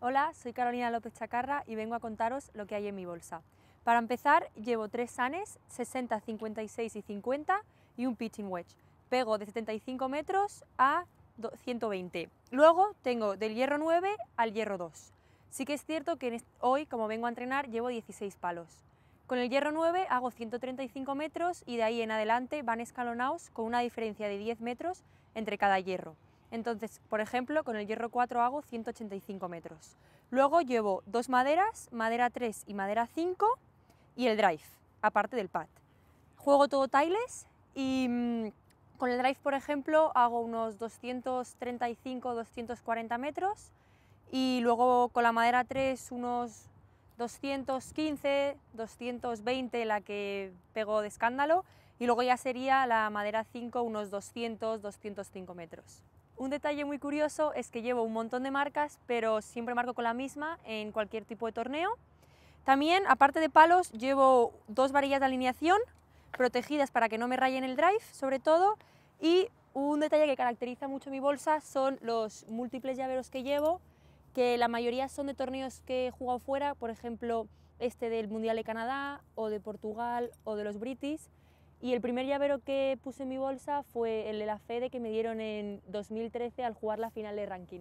Hola, soy Carolina López Chacarra y vengo a contaros lo que hay en mi bolsa. Para empezar, llevo tres sanes, 60, 56 y 50 y un pitching wedge. Pego de 75 metros a 120. Luego tengo del hierro 9 al hierro 2. Sí que es cierto que hoy, como vengo a entrenar, llevo 16 palos. Con el hierro 9 hago 135 metros y de ahí en adelante van escalonados con una diferencia de 10 metros entre cada hierro. Entonces, por ejemplo, con el hierro 4 hago 185 metros. Luego llevo dos maderas, madera 3 y madera 5, y el drive, aparte del pad. Juego todo tiles y mm, con el drive, por ejemplo, hago unos 235-240 metros y luego con la madera 3 unos 215, 220 la que pegó de escándalo y luego ya sería la madera 5 unos 200, 205 metros. Un detalle muy curioso es que llevo un montón de marcas, pero siempre marco con la misma en cualquier tipo de torneo. También, aparte de palos, llevo dos varillas de alineación protegidas para que no me rayen el drive, sobre todo, y un detalle que caracteriza mucho mi bolsa son los múltiples llaveros que llevo, que la mayoría son de torneos que he jugado fuera, por ejemplo, este del Mundial de Canadá o de Portugal o de los British, y el primer llavero que puse en mi bolsa fue el de la Fede que me dieron en 2013 al jugar la final de ranking.